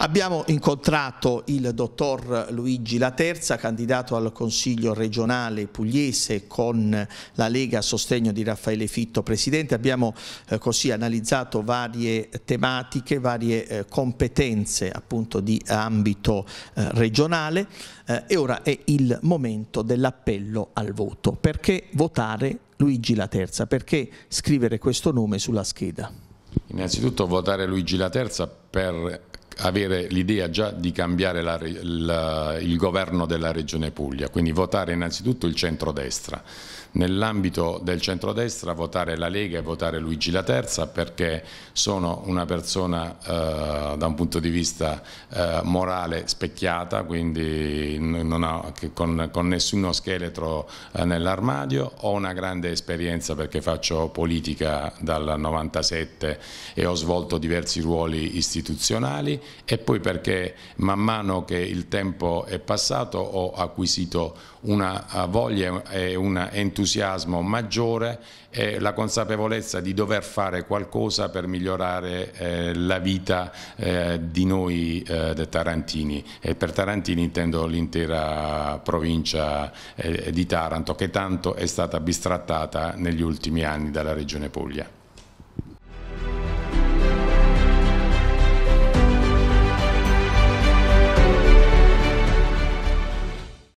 Abbiamo incontrato il dottor Luigi Laterza, candidato al Consiglio regionale pugliese con la Lega a sostegno di Raffaele Fitto Presidente. Abbiamo eh, così analizzato varie tematiche, varie eh, competenze appunto di ambito eh, regionale eh, e ora è il momento dell'appello al voto. Perché votare Luigi Laterza? Perché scrivere questo nome sulla scheda? Innanzitutto votare Luigi Laterza per avere l'idea già di cambiare la, la, il governo della Regione Puglia, quindi votare innanzitutto il centrodestra. Nell'ambito del centrodestra votare la Lega e votare Luigi La Terza perché sono una persona eh, da un punto di vista eh, morale specchiata, quindi non ho, con, con, nessuno scheletro eh, nell'armadio, ho una grande esperienza perché faccio politica dal 97 e ho svolto diversi ruoli istituzionali e poi perché man mano che il tempo è passato ho acquisito una eh, voglia e un entusiasmo maggiore e la consapevolezza di dover fare qualcosa per migliorare eh, la vita eh, di noi eh, tarantini e per tarantini intendo l'intera provincia eh, di Taranto che tanto è stata bistrattata negli ultimi anni dalla regione Puglia.